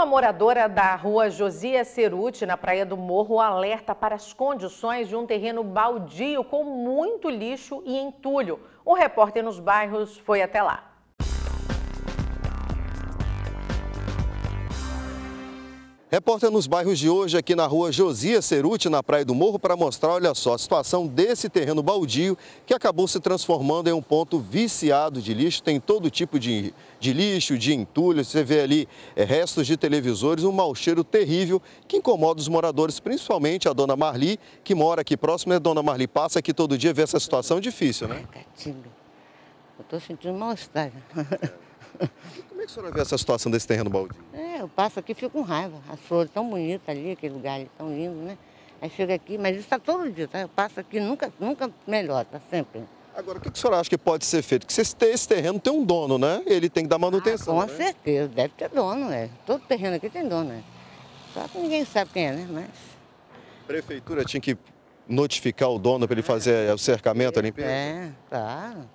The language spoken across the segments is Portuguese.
Uma moradora da rua Josias Ceruti, na Praia do Morro, alerta para as condições de um terreno baldio com muito lixo e entulho. O repórter nos bairros foi até lá. Repórter nos bairros de hoje, aqui na rua Josias Ceruti, na Praia do Morro, para mostrar, olha só, a situação desse terreno baldio que acabou se transformando em um ponto viciado de lixo. Tem todo tipo de, de lixo, de entulho, você vê ali é, restos de televisores, um mau cheiro terrível que incomoda os moradores, principalmente a dona Marli, que mora aqui próximo. A dona Marli passa aqui todo dia, vê essa situação difícil, né? É, gatinho. Eu estou sentindo mal-estar. como é que a senhora vê essa situação desse terreno baldio? É, eu passo aqui e fico com raiva. As flores tão bonitas ali, aquele lugar ali tão lindo, né? Aí chega aqui, mas isso está todo dia, tá? Eu passo aqui, nunca, nunca melhora, tá sempre. Agora, o que, a senhora acha que pode ser feito? Porque esse terreno tem um dono, né? Ele tem que dar manutenção. Ah, com né? certeza, deve ter dono, né? Todo terreno aqui tem dono, né? Só que ninguém sabe quem é, né? Mas. Prefeitura tinha que notificar o dono para ele fazer é, o cercamento, a é, limpeza? É, claro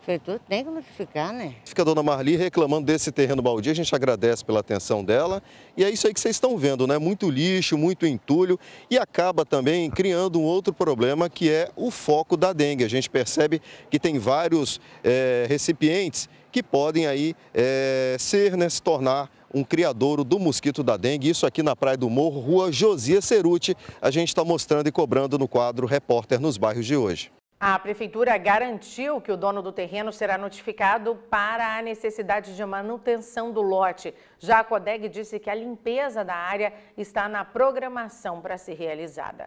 prefeitura tem que notificar, né? Fica a dona Marli reclamando desse terreno baldio, a gente agradece pela atenção dela. E é isso aí que vocês estão vendo, né? Muito lixo, muito entulho e acaba também criando um outro problema que é o foco da dengue. A gente percebe que tem vários é, recipientes que podem aí é, ser, né, se tornar um criadouro do mosquito da dengue, isso aqui na Praia do Morro, rua Josias Ceruti. A gente está mostrando e cobrando no quadro Repórter nos Bairros de hoje. A prefeitura garantiu que o dono do terreno será notificado para a necessidade de manutenção do lote. Já a Codeg disse que a limpeza da área está na programação para ser realizada.